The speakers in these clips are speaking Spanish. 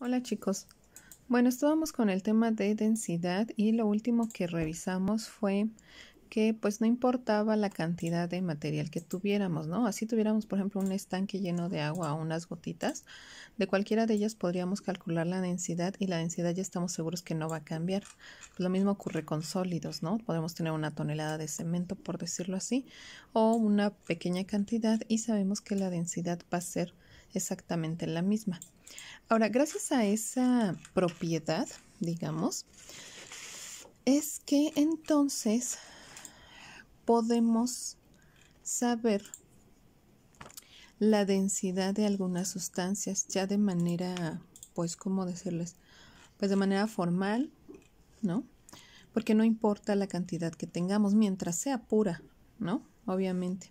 Hola chicos. Bueno, estábamos con el tema de densidad y lo último que revisamos fue que pues no importaba la cantidad de material que tuviéramos, ¿no? Así tuviéramos, por ejemplo, un estanque lleno de agua o unas gotitas, de cualquiera de ellas podríamos calcular la densidad y la densidad ya estamos seguros que no va a cambiar. Pues, lo mismo ocurre con sólidos, ¿no? Podemos tener una tonelada de cemento, por decirlo así, o una pequeña cantidad y sabemos que la densidad va a ser exactamente la misma. Ahora, gracias a esa propiedad, digamos, es que entonces podemos saber la densidad de algunas sustancias ya de manera, pues, ¿cómo decirles? Pues de manera formal, ¿no? Porque no importa la cantidad que tengamos mientras sea pura, ¿no? Obviamente.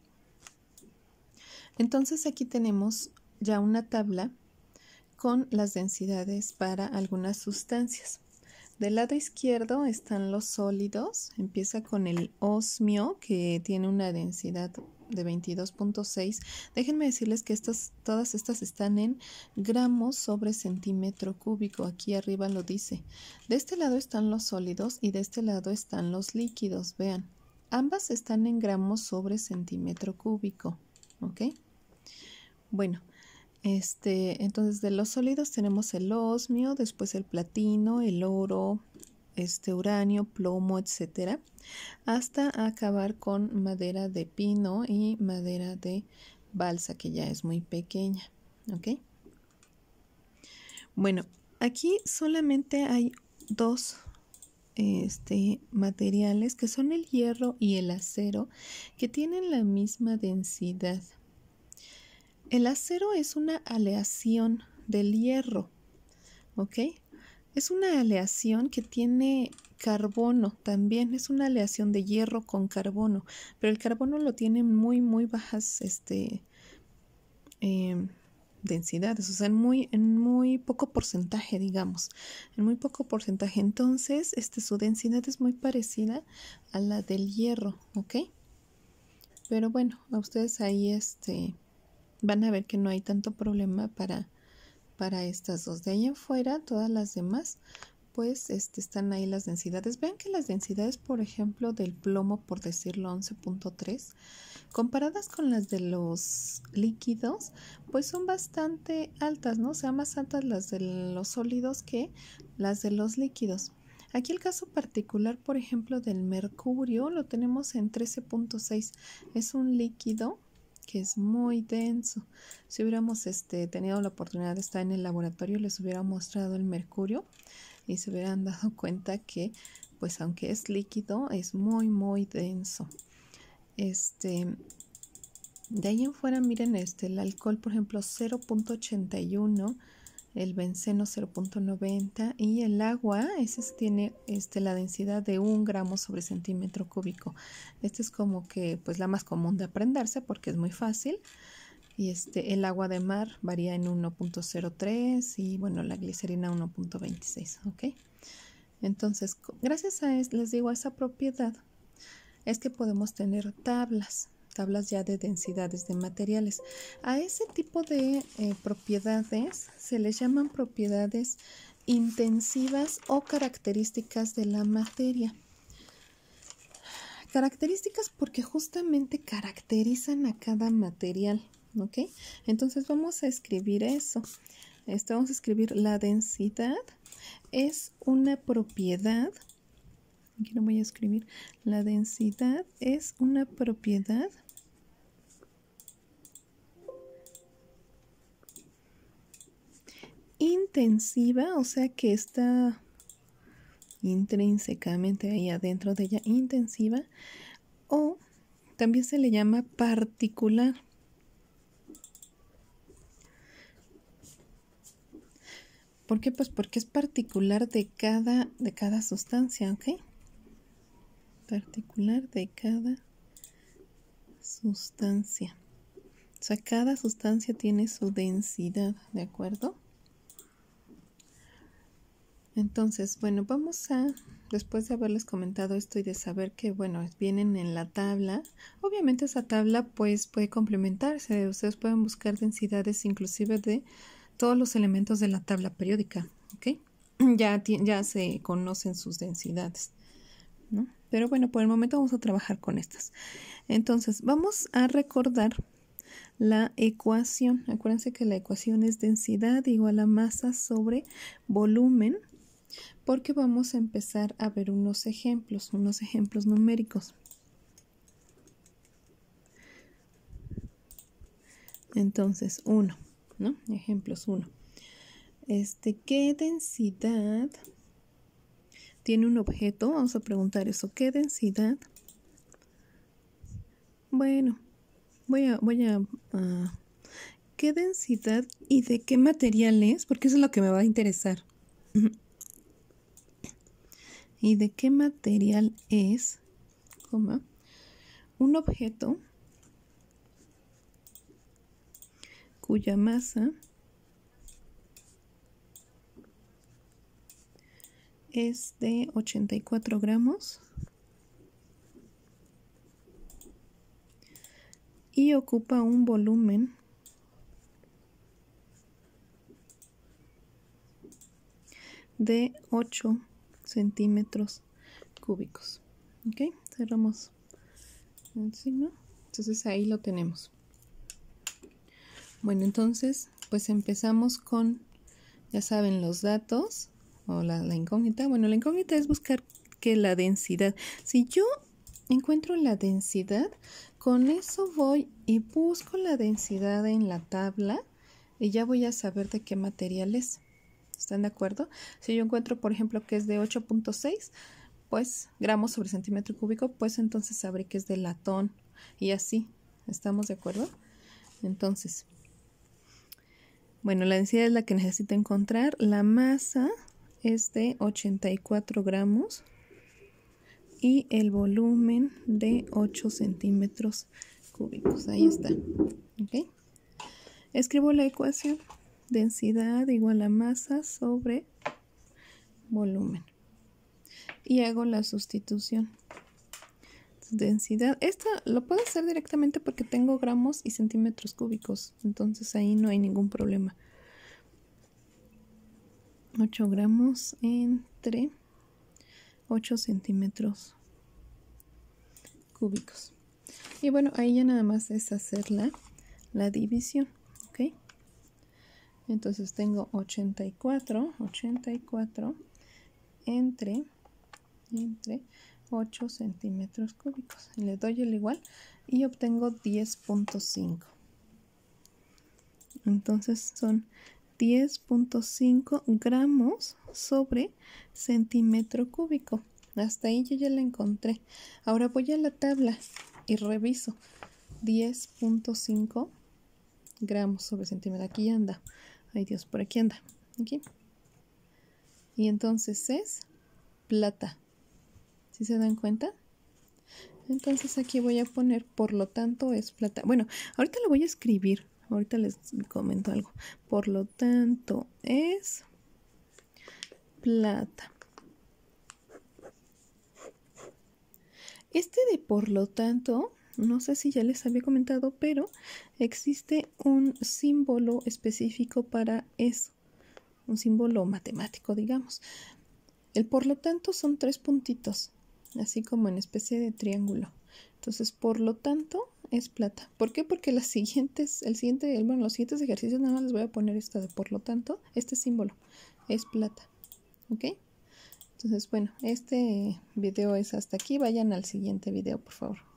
Entonces aquí tenemos ya una tabla con las densidades para algunas sustancias. Del lado izquierdo están los sólidos. Empieza con el osmio, que tiene una densidad de 22.6. Déjenme decirles que estas, todas estas están en gramos sobre centímetro cúbico. Aquí arriba lo dice. De este lado están los sólidos y de este lado están los líquidos. Vean, ambas están en gramos sobre centímetro cúbico. ¿Ok? Bueno, este, entonces de los sólidos tenemos el osmio, después el platino, el oro, este uranio, plomo, etcétera, hasta acabar con madera de pino y madera de balsa que ya es muy pequeña, ¿ok? Bueno, aquí solamente hay dos este, materiales que son el hierro y el acero que tienen la misma densidad. El acero es una aleación del hierro, ¿ok? Es una aleación que tiene carbono también, es una aleación de hierro con carbono, pero el carbono lo tiene muy, muy bajas este, em, densidades, o sea, en muy, en muy poco porcentaje, digamos, en muy poco porcentaje. Entonces, este, su densidad es muy parecida a la del hierro, ¿ok? Pero bueno, a ustedes ahí este van a ver que no hay tanto problema para, para estas dos. De ahí en fuera, todas las demás, pues este, están ahí las densidades. Vean que las densidades, por ejemplo, del plomo, por decirlo, 11.3, comparadas con las de los líquidos, pues son bastante altas, ¿no? O sea, más altas las de los sólidos que las de los líquidos. Aquí el caso particular, por ejemplo, del mercurio, lo tenemos en 13.6. Es un líquido que es muy denso. Si hubiéramos este, tenido la oportunidad de estar en el laboratorio, les hubiera mostrado el mercurio y se hubieran dado cuenta que, pues aunque es líquido, es muy, muy denso. Este, de ahí en fuera, miren, este, el alcohol, por ejemplo, 0.81 el benceno 0.90 y el agua, ese tiene este, la densidad de un gramo sobre centímetro cúbico. Este es como que pues la más común de aprenderse porque es muy fácil. Y este, el agua de mar varía en 1.03 y bueno, la glicerina 1.26, ¿ok? Entonces, gracias a, es, les digo, a esa propiedad es que podemos tener tablas tablas ya de densidades de materiales. A ese tipo de eh, propiedades se les llaman propiedades intensivas o características de la materia. Características porque justamente caracterizan a cada material, ¿ok? Entonces vamos a escribir eso. Este, vamos a escribir la densidad es una propiedad aquí no voy a escribir, la densidad es una propiedad intensiva, o sea que está intrínsecamente ahí adentro de ella, intensiva, o también se le llama particular. ¿Por qué? Pues porque es particular de cada, de cada sustancia, ¿ok? Particular de cada sustancia. O sea, cada sustancia tiene su densidad, ¿de acuerdo? Entonces, bueno, vamos a, después de haberles comentado esto y de saber que, bueno, vienen en la tabla, obviamente esa tabla pues puede complementarse, ustedes pueden buscar densidades inclusive de todos los elementos de la tabla periódica, ¿ok? Ya, ya se conocen sus densidades, ¿no? Pero bueno, por el momento vamos a trabajar con estas. Entonces, vamos a recordar la ecuación. Acuérdense que la ecuación es densidad igual a masa sobre volumen porque vamos a empezar a ver unos ejemplos, unos ejemplos numéricos. Entonces, uno, ¿no? Ejemplos uno. Este, ¿qué densidad tiene un objeto? Vamos a preguntar eso. ¿Qué densidad? Bueno, voy a, voy a, ah, ¿qué densidad y de qué material es? Porque eso es lo que me va a interesar y de qué material es, un objeto cuya masa es de 84 gramos y ocupa un volumen de 8 centímetros cúbicos. Ok, cerramos el signo. Entonces ahí lo tenemos. Bueno, entonces pues empezamos con, ya saben, los datos o la, la incógnita. Bueno, la incógnita es buscar que la densidad. Si yo encuentro la densidad, con eso voy y busco la densidad en la tabla y ya voy a saber de qué material es. ¿Están de acuerdo? Si yo encuentro, por ejemplo, que es de 8.6 pues gramos sobre centímetro cúbico, pues entonces sabré que es de latón y así. ¿Estamos de acuerdo? Entonces, bueno, la densidad es la que necesito encontrar. La masa es de 84 gramos y el volumen de 8 centímetros cúbicos. Ahí está. ¿Ok? Escribo la ecuación densidad igual a masa sobre volumen. Y hago la sustitución. Densidad. Esta lo puedo hacer directamente porque tengo gramos y centímetros cúbicos. Entonces ahí no hay ningún problema. 8 gramos entre 8 centímetros cúbicos. Y bueno, ahí ya nada más es hacer la, la división. Entonces tengo 84, 84 entre, 8 centímetros cúbicos. le doy el igual y obtengo 10.5. Entonces son 10.5 gramos sobre centímetro cúbico. Hasta ahí yo ya la encontré. Ahora voy a la tabla y reviso. 10.5 gramos sobre centímetro. Aquí anda. Ay Dios, por aquí anda. Aquí. Y entonces es plata. ¿Sí se dan cuenta? Entonces aquí voy a poner, por lo tanto, es plata. Bueno, ahorita lo voy a escribir. Ahorita les comento algo. Por lo tanto, es plata. Este de por lo tanto no sé si ya les había comentado, pero existe un símbolo específico para eso, un símbolo matemático, digamos. El por lo tanto son tres puntitos, así como en especie de triángulo. Entonces, por lo tanto, es plata. ¿Por qué? Porque las siguientes, el siguiente, bueno, los siguientes ejercicios nada más les voy a poner esta de por lo tanto, este símbolo es plata. ¿Ok? Entonces, bueno, este video es hasta aquí. Vayan al siguiente video, por favor.